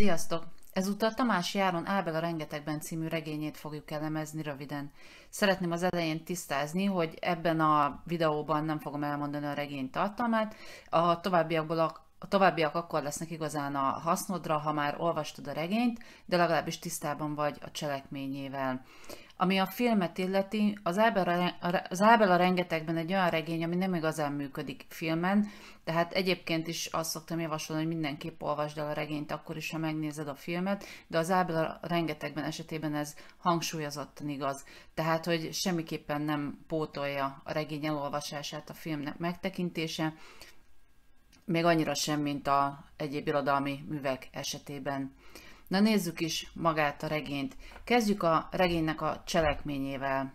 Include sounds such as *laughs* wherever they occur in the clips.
Sziasztok! Ezúttal Tamás Járon Ábel a Rengetegben című regényét fogjuk elemezni röviden. Szeretném az elején tisztázni, hogy ebben a videóban nem fogom elmondani a regény tartalmát, a továbbiakból a továbbiak akkor lesznek igazán a hasznodra, ha már olvastad a regényt, de legalábbis tisztában vagy a cselekményével. Ami a filmet illeti, az Ábel a, az Ábel a rengetegben egy olyan regény, ami nem igazán működik filmen, tehát egyébként is azt szoktam javasolni, hogy mindenképp olvasd el a regényt akkor is, ha megnézed a filmet, de az Ábel a rengetegben esetében ez hangsúlyozottan igaz. Tehát, hogy semmiképpen nem pótolja a regény elolvasását a filmnek megtekintése, még annyira sem, mint a egyéb irodalmi művek esetében. Na nézzük is magát a regényt. Kezdjük a regénynek a cselekményével.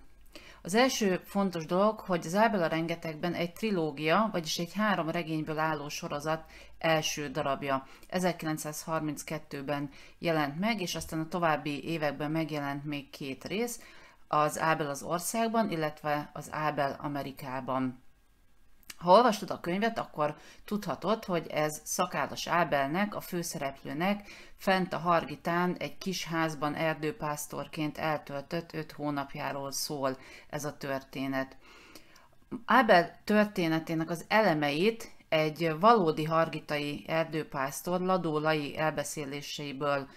Az első fontos dolog, hogy az Ábel a rengetegben egy trilógia, vagyis egy három regényből álló sorozat első darabja. 1932-ben jelent meg, és aztán a további években megjelent még két rész, az Ábel az országban, illetve az Ábel Amerikában. Ha olvastad a könyvet, akkor tudhatod, hogy ez Szakádas Ábelnek, a főszereplőnek fent a Hargitán egy kis házban erdőpásztorként eltöltött öt hónapjáról szól ez a történet. Ábel történetének az elemeit egy valódi hargitai erdőpásztor ladólai elbeszéléseiből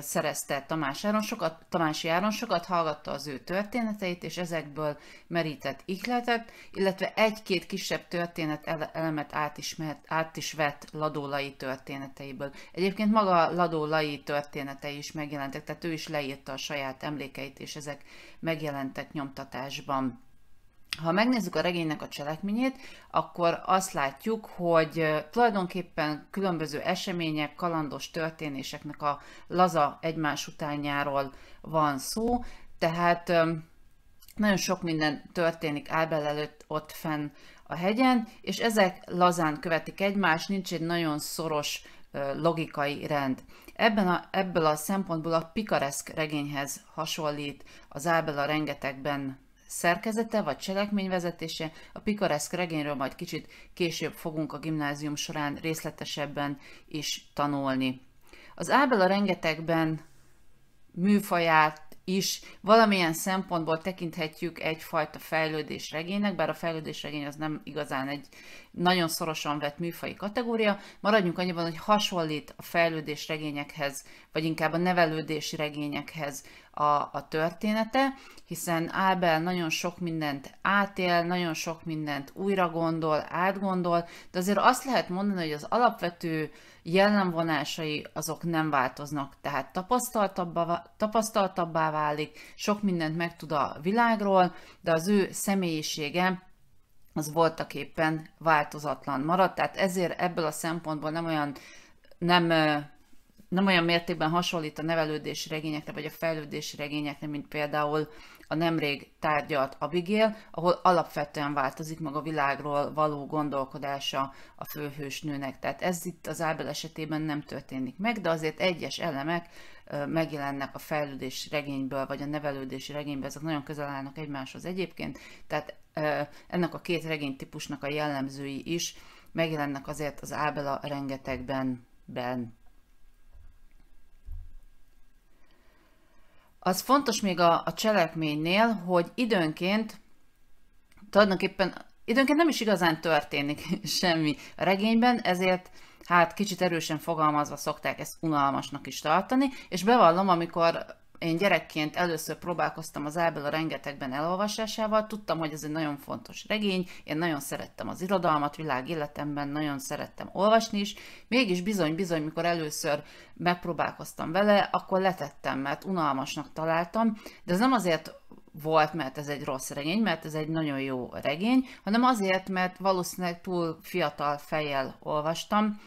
szerezte Tamás Áron, sokat, Tamási Áron sokat hallgatta az ő történeteit, és ezekből merített ihletet, illetve egy-két kisebb történet elemet át is, mert, át is vett Ladólai történeteiből. Egyébként maga Ladólai történetei is megjelentek, tehát ő is leírta a saját emlékeit, és ezek megjelentek nyomtatásban. Ha megnézzük a regénynek a cselekményét, akkor azt látjuk, hogy tulajdonképpen különböző események, kalandos történéseknek a laza egymás utánjáról van szó, tehát nagyon sok minden történik Ábel előtt ott fenn a hegyen, és ezek lazán követik egymást, nincs egy nagyon szoros logikai rend. Ebben a, ebből a szempontból a pikareszk regényhez hasonlít az Ábel a rengetegben szerkezete vagy cselekményvezetése. A pikareszk regényről majd kicsit később fogunk a gimnázium során részletesebben is tanulni. Az Ábel a rengetegben műfaját is valamilyen szempontból tekinthetjük egyfajta fejlődésregénynek, bár a fejlődésregény az nem igazán egy nagyon szorosan vett műfai kategória. Maradjunk annyiban, hogy hasonlít a fejlődésregényekhez, vagy inkább a nevelődési regényekhez a, a története, hiszen Ábel nagyon sok mindent átél, nagyon sok mindent újra gondol, átgondol, de azért azt lehet mondani, hogy az alapvető jellemvonásai azok nem változnak, tehát tapasztaltabbá, tapasztaltabbá válik, sok mindent megtud a világról, de az ő személyisége az voltak éppen változatlan maradt, tehát ezért ebből a szempontból nem olyan nem, nem olyan mértékben hasonlít a nevelődési regényekre, vagy a fejlődési regényekre, mint például a nemrég tárgyalt Abigail, ahol alapvetően változik meg a világról való gondolkodása a főhős nőnek. Tehát ez itt az Ábel esetében nem történik meg, de azért egyes elemek megjelennek a fejlődés regényből, vagy a nevelődési regényből, ezek nagyon közel állnak egymáshoz egyébként, tehát ennek a két regény típusnak a jellemzői is megjelennek azért az Ábela rengetegben ben. az fontos még a, a cselekménynél, hogy időnként tulajdonképpen időnként nem is igazán történik *laughs* semmi a regényben, ezért hát kicsit erősen fogalmazva szokták ezt unalmasnak is tartani, és bevallom, amikor én gyerekként először próbálkoztam az Ábel a rengetegben elolvasásával, tudtam, hogy ez egy nagyon fontos regény, én nagyon szerettem az irodalmat, világ életemben nagyon szerettem olvasni is, mégis bizony-bizony, mikor először megpróbálkoztam vele, akkor letettem, mert unalmasnak találtam, de ez nem azért volt, mert ez egy rossz regény, mert ez egy nagyon jó regény, hanem azért, mert valószínűleg túl fiatal fejjel olvastam,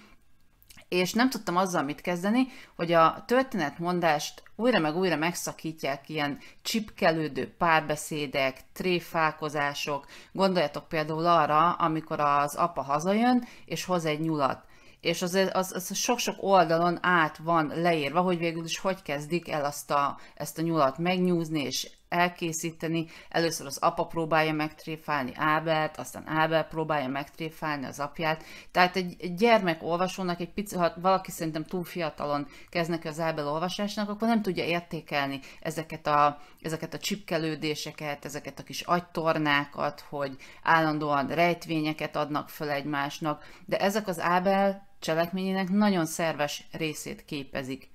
és nem tudtam azzal mit kezdeni, hogy a történetmondást újra meg újra megszakítják ilyen csipkelődő párbeszédek, tréfálkozások. Gondoljatok például arra, amikor az apa hazajön, és hoz egy nyulat és az, az, az sok-sok oldalon át van leírva, hogy végül is hogy kezdik el azt a, ezt a nyulat megnyúzni, és elkészíteni. Először az apa próbálja megtréfálni ábelt, aztán Ábel próbálja megtréfálni az apját. Tehát egy, egy gyermek olvasónak, egy pici, ha valaki szerintem túl fiatalon kezd neki az Ábel olvasásnak, akkor nem tudja értékelni ezeket a, ezeket a csipkelődéseket, ezeket a kis agytornákat, hogy állandóan rejtvényeket adnak föl egymásnak, de ezek az Ábel cselekményének nagyon szerves részét képezik.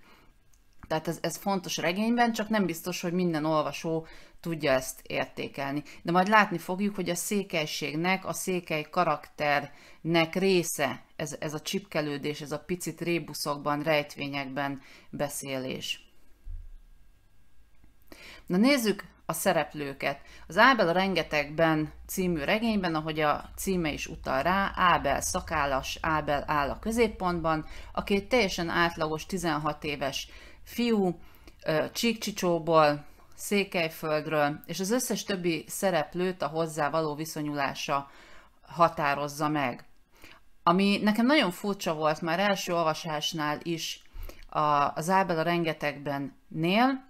Tehát ez, ez fontos a regényben, csak nem biztos, hogy minden olvasó tudja ezt értékelni. De majd látni fogjuk, hogy a székelységnek, a székely karakternek része ez, ez a csipkelődés, ez a picit rébuszokban, rejtvényekben beszélés. Na nézzük a szereplőket. Az Ábel a rengetegben című regényben, ahogy a címe is utal rá, Ábel szakállas, Ábel áll a középpontban, aki egy teljesen átlagos 16 éves fiú Csíkcsicsóból, Székelyföldről, és az összes többi szereplőt a hozzá való viszonyulása határozza meg. Ami nekem nagyon furcsa volt már első olvasásnál is az Ábel a rengetegben nél,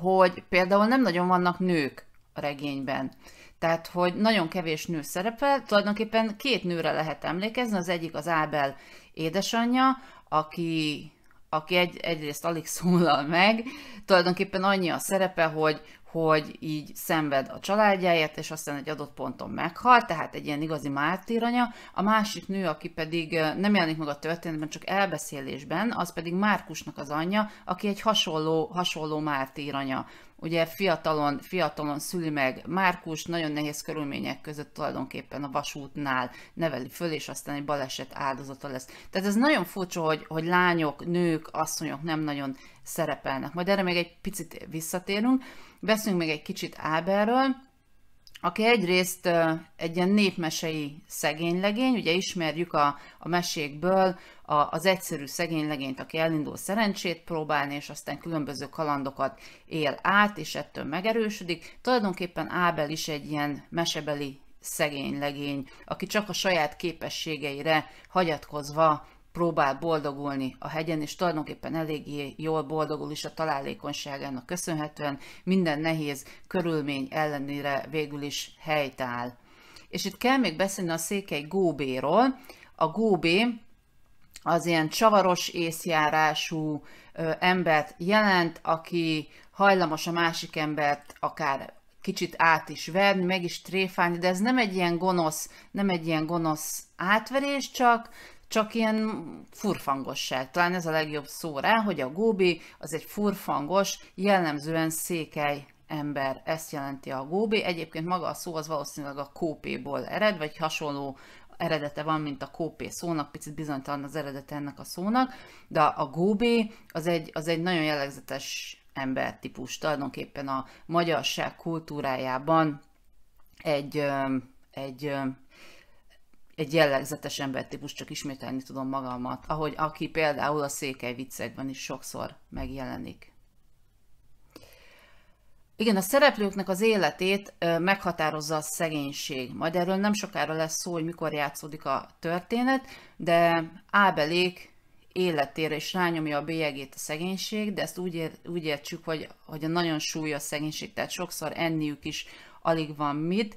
hogy például nem nagyon vannak nők a regényben. Tehát, hogy nagyon kevés nő szerepel, tulajdonképpen két nőre lehet emlékezni, az egyik az Ábel édesanyja, aki aki egy, egyrészt alig szólal meg, tulajdonképpen annyi a szerepe, hogy, hogy így szenved a családjáért, és aztán egy adott ponton meghal, tehát egy ilyen igazi mártíranya. A másik nő, aki pedig nem jelenik meg a történetben, csak elbeszélésben, az pedig Márkusnak az anyja, aki egy hasonló, hasonló mártíranya. Ugye fiatalon, fiatalon szüli meg Márkus, nagyon nehéz körülmények között tulajdonképpen a vasútnál neveli föl, és aztán egy baleset áldozata lesz. Tehát ez nagyon furcsa, hogy, hogy lányok, nők, asszonyok nem nagyon szerepelnek. Majd erre még egy picit visszatérünk. Veszünk még egy kicsit Áberről, aki egyrészt egy ilyen népmesei szegénylegény, ugye ismerjük a, a mesékből a, az egyszerű szegénylegényt, aki elindul szerencsét próbálni, és aztán különböző kalandokat él át, és ettől megerősödik. Tulajdonképpen Ábel is egy ilyen mesebeli szegénylegény, aki csak a saját képességeire hagyatkozva próbál boldogulni a hegyen, és tulajdonképpen eléggé jól boldogul is a találékonyságának köszönhetően, minden nehéz körülmény ellenére végül is helytáll. És itt kell még beszélni a székely góbéról. A góbé az ilyen csavaros észjárású embert jelent, aki hajlamos a másik embert akár kicsit át is verni, meg is tréfálni, de ez nem egy ilyen gonosz, nem egy ilyen gonosz átverés, csak csak ilyen furfangosság. Talán ez a legjobb szó rá, hogy a Góbi az egy furfangos, jellemzően székely ember, ezt jelenti a góbi. Egyébként maga a szó az valószínűleg a kópéból ered, vagy hasonló eredete van, mint a kópé szónak, picit bizonytalan az eredete ennek a szónak, de a góbi az egy, az egy nagyon jellegzetes embertípus, tulajdonképpen a magyarság kultúrájában egy, egy egy jellegzetes embertípus, csak ismételni tudom magamat, ahogy aki például a székely viccekben is sokszor megjelenik. Igen, a szereplőknek az életét meghatározza a szegénység. Majd erről nem sokára lesz szó, hogy mikor játszódik a történet, de Ábelék életére is rányomja a bélyegét a szegénység, de ezt úgy, ér, úgy értsük, hogy, hogy a nagyon súlyos szegénység, tehát sokszor enniük is alig van mit,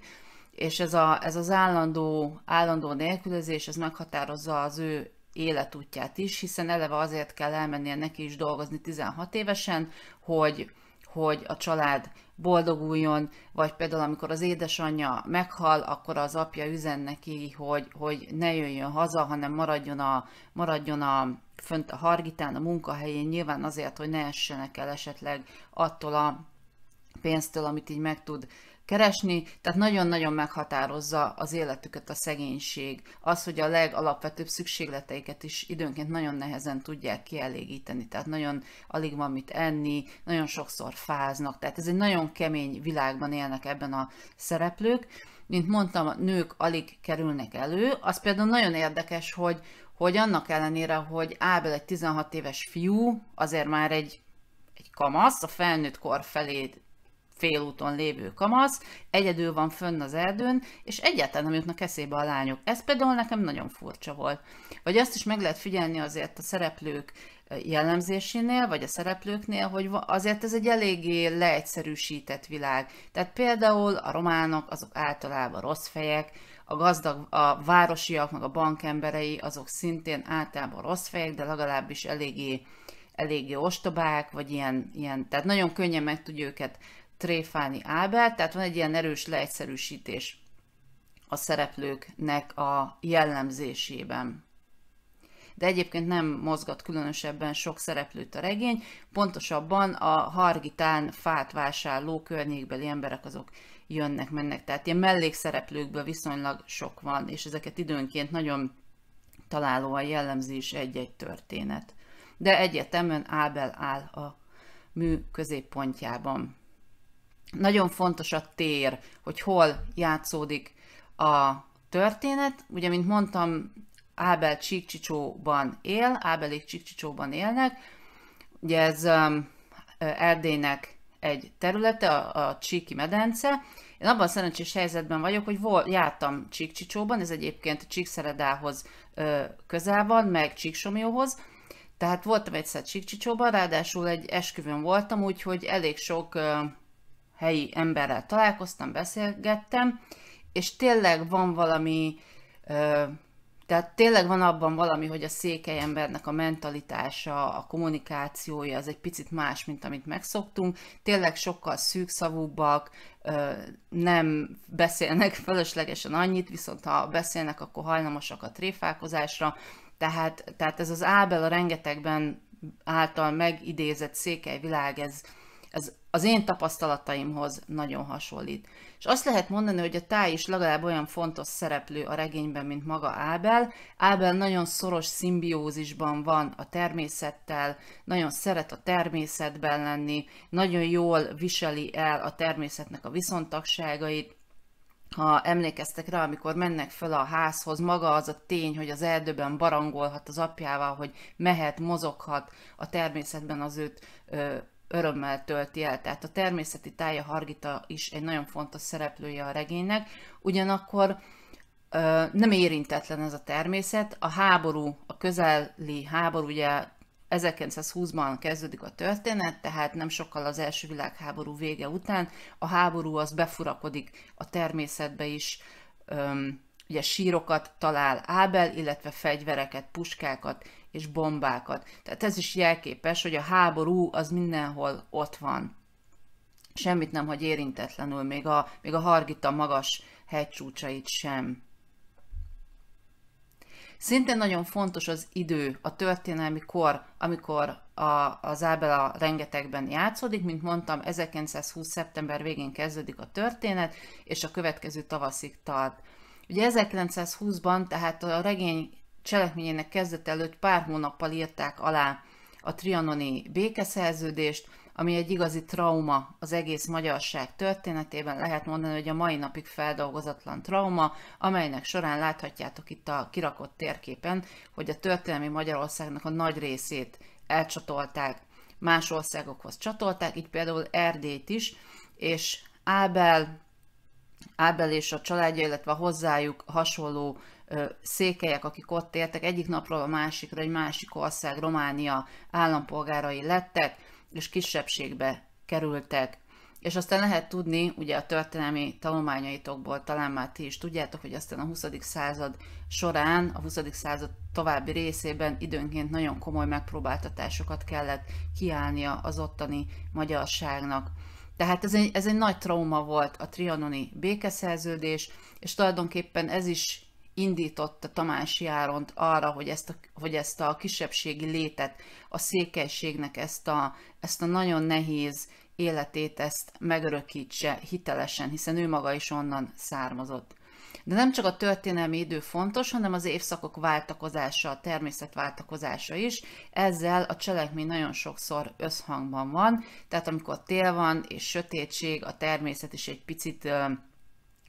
és ez, a, ez az állandó, állandó nélkülözés, ez meghatározza az ő életútját is, hiszen eleve azért kell elmennie neki is dolgozni 16 évesen, hogy, hogy a család boldoguljon, vagy például amikor az édesanyja meghal, akkor az apja üzen neki, hogy, hogy ne jöjjön haza, hanem maradjon a, maradjon a fönt a hargitán, a munkahelyén, nyilván azért, hogy ne essenek el esetleg attól a pénztől, amit így meg tud keresni, tehát nagyon-nagyon meghatározza az életüket a szegénység, az, hogy a legalapvetőbb szükségleteiket is időnként nagyon nehezen tudják kielégíteni, tehát nagyon alig van mit enni, nagyon sokszor fáznak, tehát ez egy nagyon kemény világban élnek ebben a szereplők. Mint mondtam, nők alig kerülnek elő, az például nagyon érdekes, hogy, hogy annak ellenére, hogy Ábel egy 16 éves fiú, azért már egy egy kamasz, a felnőtt kor felé félúton lévő kamasz, egyedül van fönn az erdőn, és egyáltalán nem jutnak eszébe a lányok. Ez például nekem nagyon furcsa volt. Vagy azt is meg lehet figyelni azért a szereplők eh, jellemzésénél, vagy a szereplőknél, hogy azért ez egy eléggé leegyszerűsített világ. Tehát például a románok, azok általában rossz fejek, a gazdag, a városiak, meg a bankemberei, azok szintén általában rossz fejek, de legalábbis eléggé, eléggé ostobák, vagy ilyen, ilyen, tehát nagyon könnyen meg tudja őket tréfálni Ábel, tehát van egy ilyen erős leegyszerűsítés a szereplőknek a jellemzésében. De egyébként nem mozgat különösebben sok szereplőt a regény, pontosabban a Hargitán fát vásárló környékbeli emberek azok jönnek, mennek. Tehát ilyen mellékszereplőkből viszonylag sok van, és ezeket időnként nagyon találóan jellemzi is egy-egy történet. De egyetemen Ábel áll a mű középpontjában. Nagyon fontos a tér, hogy hol játszódik a történet. Ugye, mint mondtam, Ábel Csíkcsicsóban él, Ábelék Csíkcsicsóban élnek. Ugye ez um, Erdélynek egy területe, a, a Csíki medence. Én abban a szerencsés helyzetben vagyok, hogy vol, jártam Csíkcsicsóban, ez egyébként Csíkszeredához ö, közel van, meg Csíksomjóhoz, tehát voltam egyszer Csíkcsicsóban, ráadásul egy esküvőn voltam, úgyhogy elég sok ö, helyi emberrel találkoztam, beszélgettem, és tényleg van valami, tehát tényleg van abban valami, hogy a székely embernek a mentalitása, a kommunikációja az egy picit más, mint amit megszoktunk. Tényleg sokkal szűkszavúbbak, nem beszélnek *laughs* fölöslegesen annyit, viszont ha beszélnek, akkor hajlamosak a tréfálkozásra. Tehát, tehát ez az Ábel a rengetegben által megidézett székely világ, ez, ez az én tapasztalataimhoz nagyon hasonlít. És azt lehet mondani, hogy a táj is legalább olyan fontos szereplő a regényben, mint maga Ábel. Ábel nagyon szoros szimbiózisban van a természettel, nagyon szeret a természetben lenni, nagyon jól viseli el a természetnek a viszontagságait, ha emlékeztek rá, amikor mennek föl a házhoz, maga az a tény, hogy az erdőben barangolhat az apjával, hogy mehet, mozoghat, a természetben az őt ö, örömmel tölti el. Tehát a természeti tája Hargita is egy nagyon fontos szereplője a regénynek, ugyanakkor nem érintetlen ez a természet. A háború, a közeli háború, ugye 1920-ban kezdődik a történet, tehát nem sokkal az első világháború vége után. A háború az befurakodik a természetbe is, ugye sírokat talál Ábel, illetve fegyvereket, puskákat, és bombákat. Tehát ez is jelképes, hogy a háború az mindenhol ott van. Semmit nem hagy érintetlenül, még a, még a Hargita magas hegycsúcsait sem. Szintén nagyon fontos az idő, a történelmi kor, amikor a, az a rengetegben játszódik, mint mondtam, 1920. szeptember végén kezdődik a történet, és a következő tavaszig tart. Ugye 1920-ban, tehát a regény cselekményének kezdete előtt pár hónappal írták alá a trianoni békeszerződést, ami egy igazi trauma az egész magyarság történetében, lehet mondani, hogy a mai napig feldolgozatlan trauma, amelynek során láthatjátok itt a kirakott térképen, hogy a történelmi Magyarországnak a nagy részét elcsatolták, más országokhoz csatolták, így például Erdélyt is, és Ábel, Ábel és a családja, illetve a hozzájuk hasonló székelyek, akik ott éltek, egyik napról a másikra egy másik ország, Románia állampolgárai lettek, és kisebbségbe kerültek. És aztán lehet tudni, ugye a történelmi tanulmányaitokból talán már ti is tudjátok, hogy aztán a 20. század során, a 20. század további részében időnként nagyon komoly megpróbáltatásokat kellett kiállnia az ottani magyarságnak. Tehát ez egy, ez egy nagy trauma volt a trianoni békeszerződés, és tulajdonképpen ez is indította Tamás Járont arra, hogy ezt a, hogy ezt a kisebbségi létet, a székelységnek ezt a, ezt a nagyon nehéz életét ezt megörökítse hitelesen, hiszen ő maga is onnan származott. De nem csak a történelmi idő fontos, hanem az évszakok váltakozása, a természet váltakozása is. Ezzel a cselekmény nagyon sokszor összhangban van, tehát amikor tél van és sötétség, a természet is egy picit,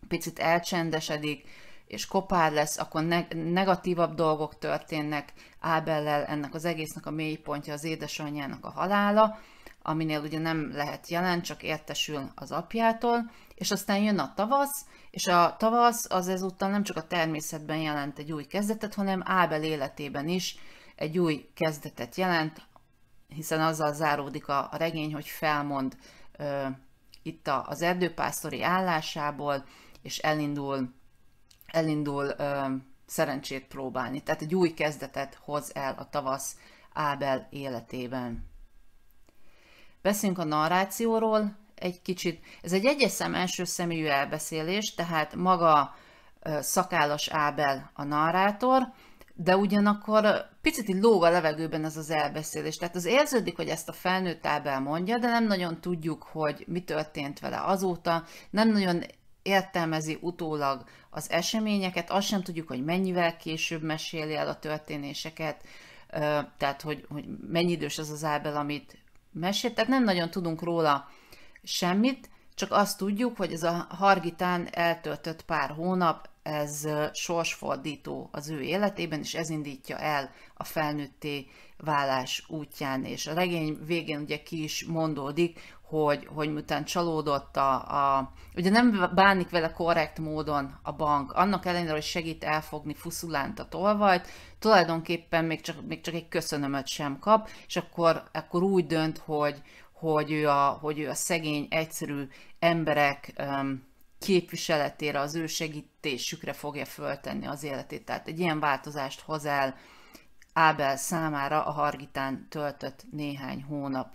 picit elcsendesedik, és kopár lesz, akkor neg- negatívabb dolgok történnek Ábellel, ennek az egésznek a mélypontja az édesanyjának a halála, aminél ugye nem lehet jelen, csak értesül az apjától, és aztán jön a tavasz, és a tavasz az ezúttal nem csak a természetben jelent egy új kezdetet, hanem Ábel életében is egy új kezdetet jelent, hiszen azzal záródik a, a regény, hogy felmond ö, itt a, az erdőpásztori állásából, és elindul elindul ö, szerencsét próbálni. Tehát egy új kezdetet hoz el a tavasz Ábel életében. Beszéljünk a narrációról egy kicsit. Ez egy egyes szem első személyű elbeszélés, tehát maga ö, szakállas Ábel a narrátor, de ugyanakkor picit így lóg a levegőben ez az elbeszélés. Tehát az érződik, hogy ezt a felnőtt Ábel mondja, de nem nagyon tudjuk, hogy mi történt vele azóta, nem nagyon értelmezi utólag, az eseményeket, azt sem tudjuk, hogy mennyivel később meséli el a történéseket, tehát hogy, hogy mennyi idős az az Ábel, amit mesél, tehát nem nagyon tudunk róla semmit, csak azt tudjuk, hogy ez a Hargitán eltöltött pár hónap ez sorsfordító az ő életében, és ez indítja el a felnőtté válás útján. És a regény végén ugye ki is mondódik, hogy, hogy miután csalódott a, a... Ugye nem bánik vele korrekt módon a bank, annak ellenére, hogy segít elfogni fuszulánt a tolvajt, tulajdonképpen még csak, még csak egy köszönömöt sem kap, és akkor, akkor úgy dönt, hogy, hogy, ő a, hogy ő a szegény, egyszerű emberek... Um, képviseletére, az ő segítésükre fogja föltenni az életét. Tehát egy ilyen változást hoz el Ábel számára a Hargitán töltött néhány hónap.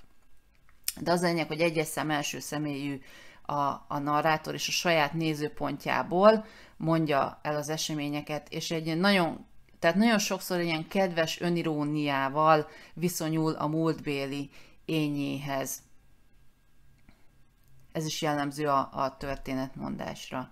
De az lényeg, hogy egyes szem első személyű a, a narrátor, és a saját nézőpontjából mondja el az eseményeket, és egy nagyon tehát nagyon sokszor ilyen kedves öniróniával viszonyul a múltbéli ényéhez. Ez is jellemző a, a történetmondásra.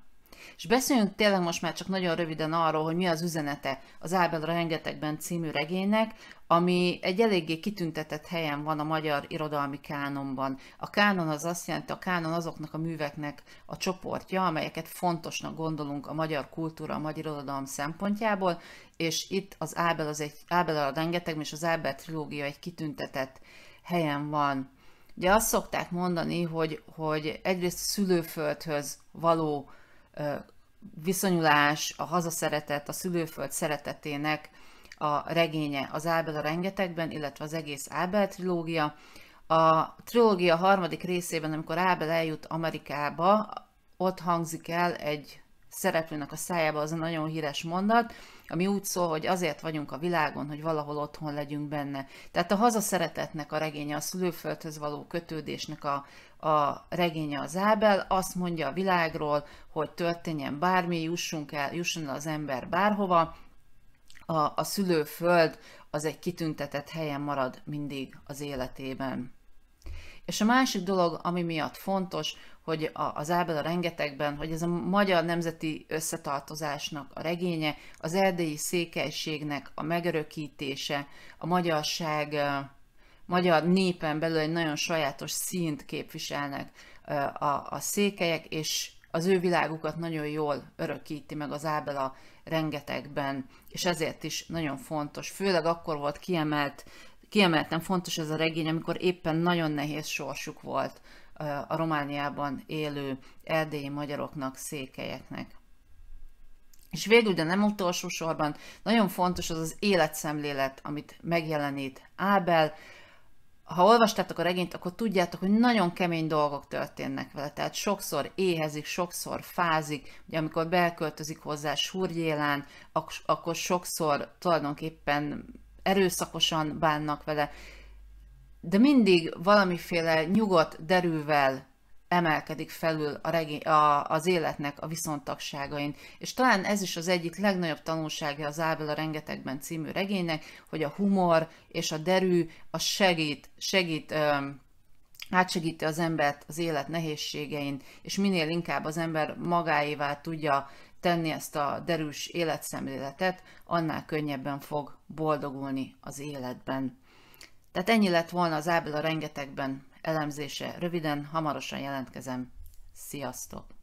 És beszéljünk tényleg most már csak nagyon röviden arról, hogy mi az üzenete az Ábel rengetegben című regénynek, ami egy eléggé kitüntetett helyen van a magyar irodalmi kánonban. A kánon az azt jelenti, a kánon azoknak a műveknek a csoportja, amelyeket fontosnak gondolunk a magyar kultúra, a magyar irodalom szempontjából, és itt az Ábel, az egy, Ábel a rengeteg, és az Ábel trilógia egy kitüntetett helyen van. Ugye azt szokták mondani, hogy, hogy egyrészt a szülőföldhöz való viszonyulás, a hazaszeretet, a szülőföld szeretetének a regénye az Ábel a rengetegben, illetve az egész Ábel trilógia. A trilógia harmadik részében, amikor Ábel eljut Amerikába, ott hangzik el egy szereplőnek a szájába az a nagyon híres mondat, ami úgy szól, hogy azért vagyunk a világon, hogy valahol otthon legyünk benne. Tehát a hazaszeretetnek a regénye, a szülőföldhöz való kötődésnek a, a regénye az Ábel, azt mondja a világról, hogy történjen bármi, jussunk el, jusson el az ember bárhova, a, a szülőföld az egy kitüntetett helyen marad mindig az életében. És a másik dolog, ami miatt fontos, hogy a az Ábel a rengetegben, hogy ez a magyar nemzeti összetartozásnak a regénye, az erdélyi székelységnek a megörökítése, a magyarság, a magyar népen belül egy nagyon sajátos színt képviselnek a, a székelyek, és az ő világukat nagyon jól örökíti meg az Ábel a rengetegben, és ezért is nagyon fontos. Főleg akkor volt kiemelt, kiemelten fontos ez a regény, amikor éppen nagyon nehéz sorsuk volt a Romániában élő erdélyi magyaroknak, székelyeknek. És végül, de nem utolsó sorban, nagyon fontos az az életszemlélet, amit megjelenít Ábel. Ha olvastátok a regényt, akkor tudjátok, hogy nagyon kemény dolgok történnek vele. Tehát sokszor éhezik, sokszor fázik, ugye amikor belköltözik hozzá Súrgyélán, akkor sokszor tulajdonképpen erőszakosan bánnak vele, de mindig valamiféle nyugodt derűvel emelkedik felül a regé- a, az életnek a viszontagságain. És talán ez is az egyik legnagyobb tanulsága az Ábel a rengetegben című regénynek, hogy a humor és a derű a segít, segít öm, átsegíti az embert az élet nehézségein, és minél inkább az ember magáévá tudja tenni ezt a derűs életszemléletet, annál könnyebben fog boldogulni az életben. Tehát ennyi lett volna az Ábel a rengetegben elemzése. Röviden, hamarosan jelentkezem. Sziasztok!